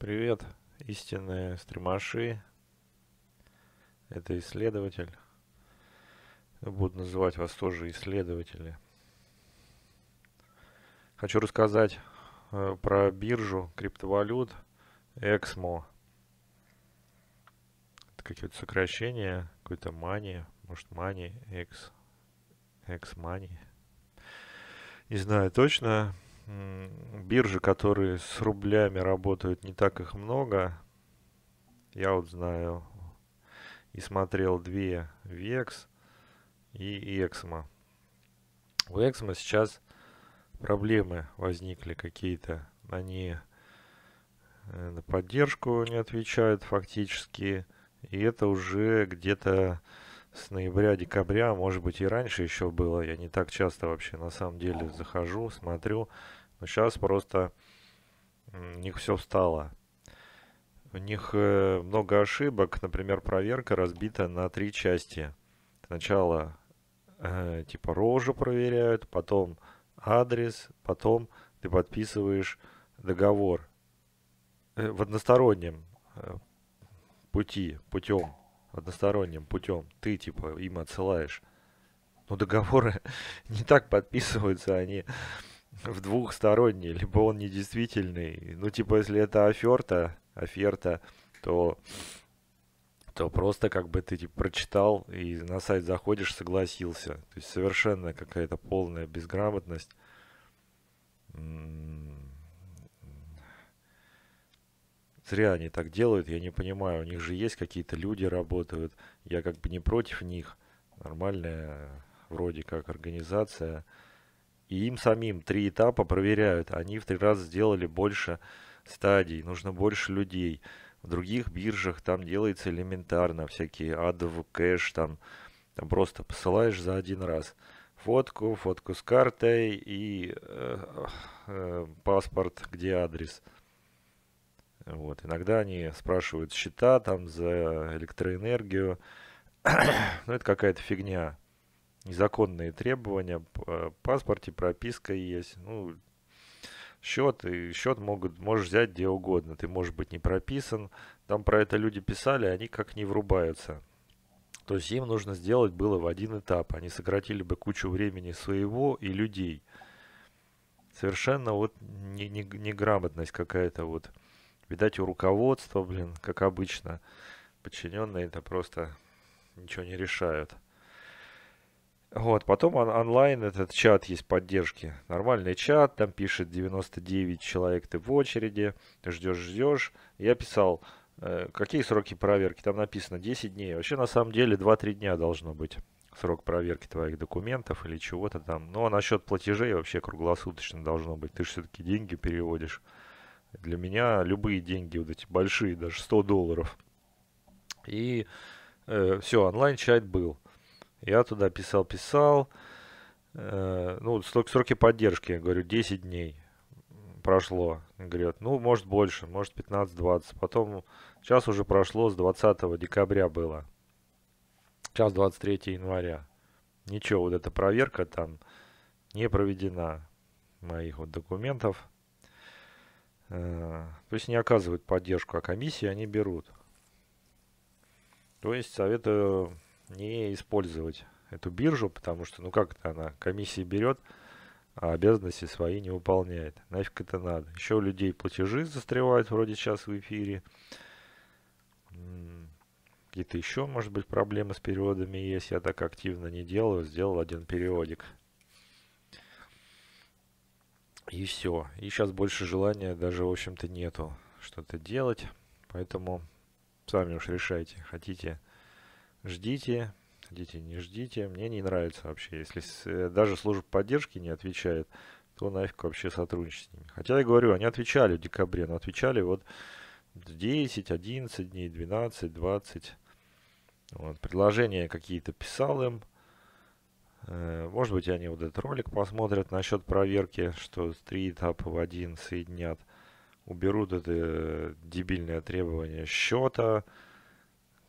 Привет, истинные стримаши. Это исследователь. Буду называть вас тоже исследователи. Хочу рассказать э, про биржу криптовалют Эксмо. Это какие-то сокращения, какой-то мани, может мани, экс, экс мани. Не знаю точно биржи, которые с рублями работают, не так их много. Я вот знаю и смотрел две VEX и EXMA. У EXMA сейчас проблемы возникли какие-то. Они э, на поддержку не отвечают фактически. И это уже где-то с ноября-декабря, а может быть и раньше еще было. Я не так часто вообще на самом деле захожу, смотрю. Но а сейчас просто у них все встало. У них э, много ошибок, например, проверка разбита на три части. Сначала э, типа рожу проверяют, потом адрес, потом ты подписываешь договор э, в одностороннем э, пути, путем, односторонним путем. Ты типа им отсылаешь. Но договоры не так подписываются, они в двухсторонний, либо он недействительный. Ну, типа, если это оферта, оферта, то то просто как бы ты типа, прочитал и на сайт заходишь, согласился. То есть совершенно какая-то полная безграмотность. М-м-м. Зря они так делают, я не понимаю. У них же есть какие-то люди работают. Я как бы не против них. Нормальная вроде как организация. И им самим три этапа проверяют. Они в три раза сделали больше стадий, нужно больше людей. В других биржах там делается элементарно, всякие адов кэш, там, там просто посылаешь за один раз фотку, фотку с картой и э, э, паспорт, где адрес. Вот. Иногда они спрашивают счета там за электроэнергию. ну, это какая-то фигня незаконные требования. Э, паспорте прописка есть. Ну, счет, и счет могут, можешь взять где угодно. Ты можешь быть не прописан. Там про это люди писали, они как не врубаются. То есть им нужно сделать было в один этап. Они сократили бы кучу времени своего и людей. Совершенно вот не, не, неграмотность какая-то вот. Видать, у руководства, блин, как обычно, подчиненные это просто ничего не решают. Вот, потом он, онлайн этот чат есть поддержки. Нормальный чат, там пишет 99 человек ты в очереди, ждешь, ждешь. Я писал, э, какие сроки проверки, там написано 10 дней. Вообще на самом деле 2-3 дня должно быть срок проверки твоих документов или чего-то там. Ну, а насчет платежей вообще круглосуточно должно быть. Ты же все-таки деньги переводишь. Для меня любые деньги, вот эти большие, даже 100 долларов. И э, все, онлайн-чат был. Я туда писал-писал. Э, ну, срок, сроки поддержки, я говорю, 10 дней прошло. Говорят, ну, может больше, может 15-20. Потом, сейчас уже прошло, с 20 декабря было. Сейчас 23 января. Ничего, вот эта проверка там не проведена моих вот документов. Э, то есть не оказывают поддержку, а комиссии они берут. То есть советую не использовать эту биржу, потому что, ну как то она, комиссии берет, а обязанности свои не выполняет. Нафиг это надо. Еще у людей платежи застревают вроде сейчас в эфире. Какие-то еще, может быть, проблемы с переводами есть. Я так активно не делаю. Сделал один переводик. И все. И сейчас больше желания даже, в общем-то, нету что-то делать. Поэтому сами уж решайте, хотите ждите, ждите, не ждите. Мне не нравится вообще. Если с, э, даже служба поддержки не отвечает, то нафиг вообще сотрудничать с ними. Хотя я говорю, они отвечали в декабре, но отвечали вот 10, 11 дней, 12, 20. Вот, предложения какие-то писал им. Э, может быть, они вот этот ролик посмотрят насчет проверки, что три этапа в один соединят. Уберут это дебильное требование счета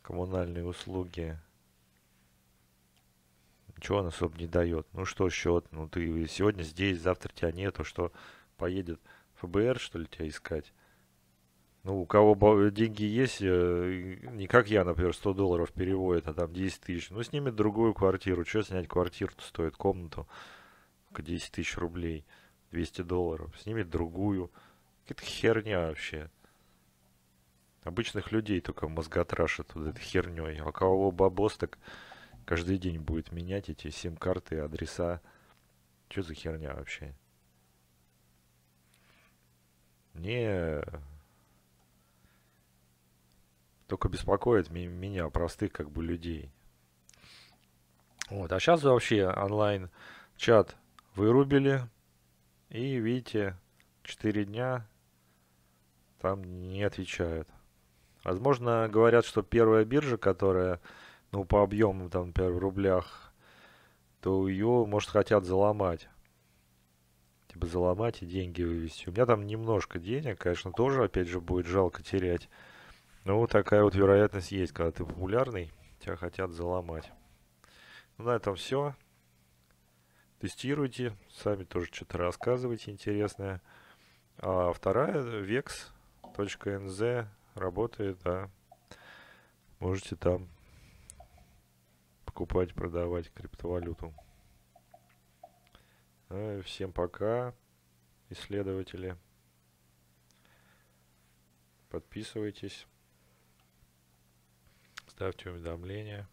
коммунальные услуги ничего он особо не дает. Ну что счет? Ну ты сегодня здесь, завтра тебя нету, что поедет ФБР, что ли, тебя искать? Ну, у кого деньги есть, э, не как я, например, 100 долларов переводит, а там 10 тысяч. Ну, снимет другую квартиру. Что снять квартиру-то стоит? Комнату 10 тысяч рублей, 200 долларов. Снимет другую. Какая-то херня вообще. Обычных людей только мозготрашат вот этой херней. А кого бабос так каждый день будет менять эти сим-карты, адреса. Что за херня вообще? Не... Только беспокоит меня, простых как бы людей. Вот, а сейчас вообще онлайн чат вырубили. И видите, 4 дня там не отвечают. Возможно, говорят, что первая биржа, которая, ну, по объему, там, например, в рублях, то ее, может, хотят заломать. Типа заломать и деньги вывести. У меня там немножко денег, конечно, тоже, опять же, будет жалко терять. Но такая вот вероятность есть, когда ты популярный, тебя хотят заломать. Ну, на этом все. Тестируйте, сами тоже что-то рассказывайте интересное. А вторая, vex.nz работает, да. Можете там покупать, продавать криптовалюту. Ну всем пока, исследователи. Подписывайтесь, ставьте уведомления.